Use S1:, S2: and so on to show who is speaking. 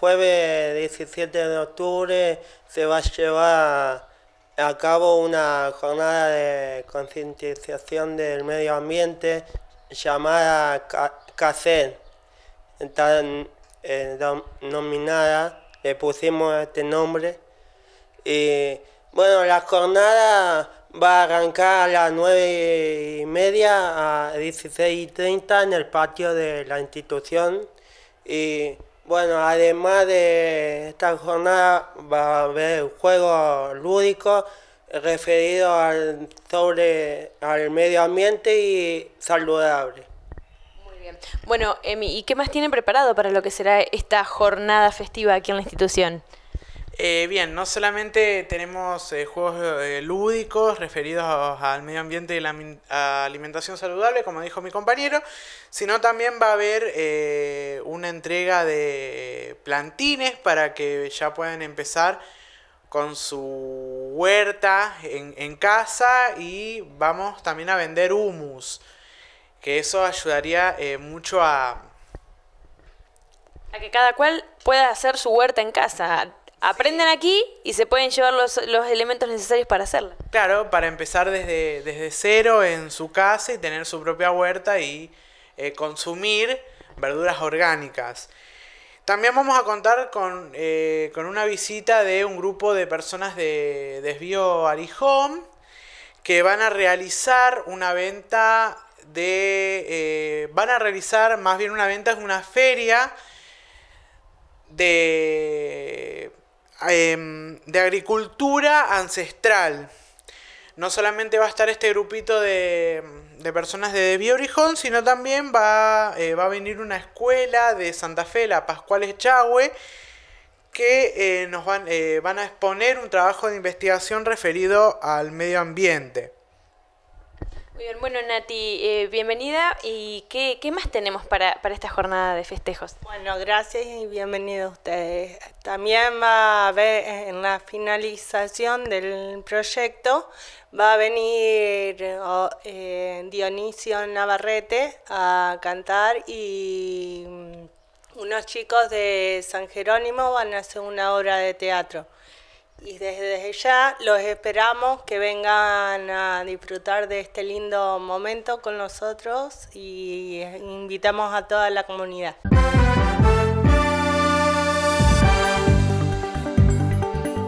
S1: jueves 17 de octubre se va a llevar a cabo una jornada de concientización del medio ambiente llamada CACER, tan nominada, le pusimos este nombre. Y bueno, la jornada va a arrancar a las 9 y media a 16 y 30 en el patio de la institución. Y bueno, además de esta jornada va a haber juegos lúdicos referidos al, sobre, al medio ambiente y saludable.
S2: Muy bien. Bueno, Emi, ¿y qué más tienen preparado para lo que será esta jornada festiva aquí en la institución?
S3: Eh, bien, no solamente tenemos eh, juegos eh, lúdicos referidos al medio ambiente y la alimentación saludable, como dijo mi compañero, sino también va a haber entrega de plantines para que ya puedan empezar con su huerta en, casa y vamos también a vender humus, que eso ayudaría eh, mucho a...
S2: A que cada cual pueda hacer su huerta en casa. Aprenden aquí y se pueden llevar los, elementos necesarios
S3: para hacerla. Claro, para empezar desde, cero en su casa y tener su propia huerta y eh, consumir verduras orgánicas. También vamos a contar eh, con, una visita de un grupo de personas de Desvío Arijón que van a realizar una venta de... Eh, van a realizar más bien una venta, es una feria de em, agricultura ancestral no solamente va a estar este grupito de, personas de Biorijón, sino también eh, va, a venir una escuela de Santa Fe, la Pascual Echagüe, que eh, nos van, eh, van a exponer un trabajo de investigación referido al medio ambiente
S2: bueno Nati, eh, bienvenida. ¿Y qué, más tenemos para, esta jornada de festejos?
S4: Bueno, gracias y bienvenido a ustedes. También va a haber en la finalización del proyecto, va a venir eh, Dionisio Navarrete a cantar y mm, unos chicos de San Jerónimo van a hacer una obra de teatro. Y desde ya los esperamos que vengan a disfrutar de este lindo momento con nosotros y invitamos a toda la comunidad.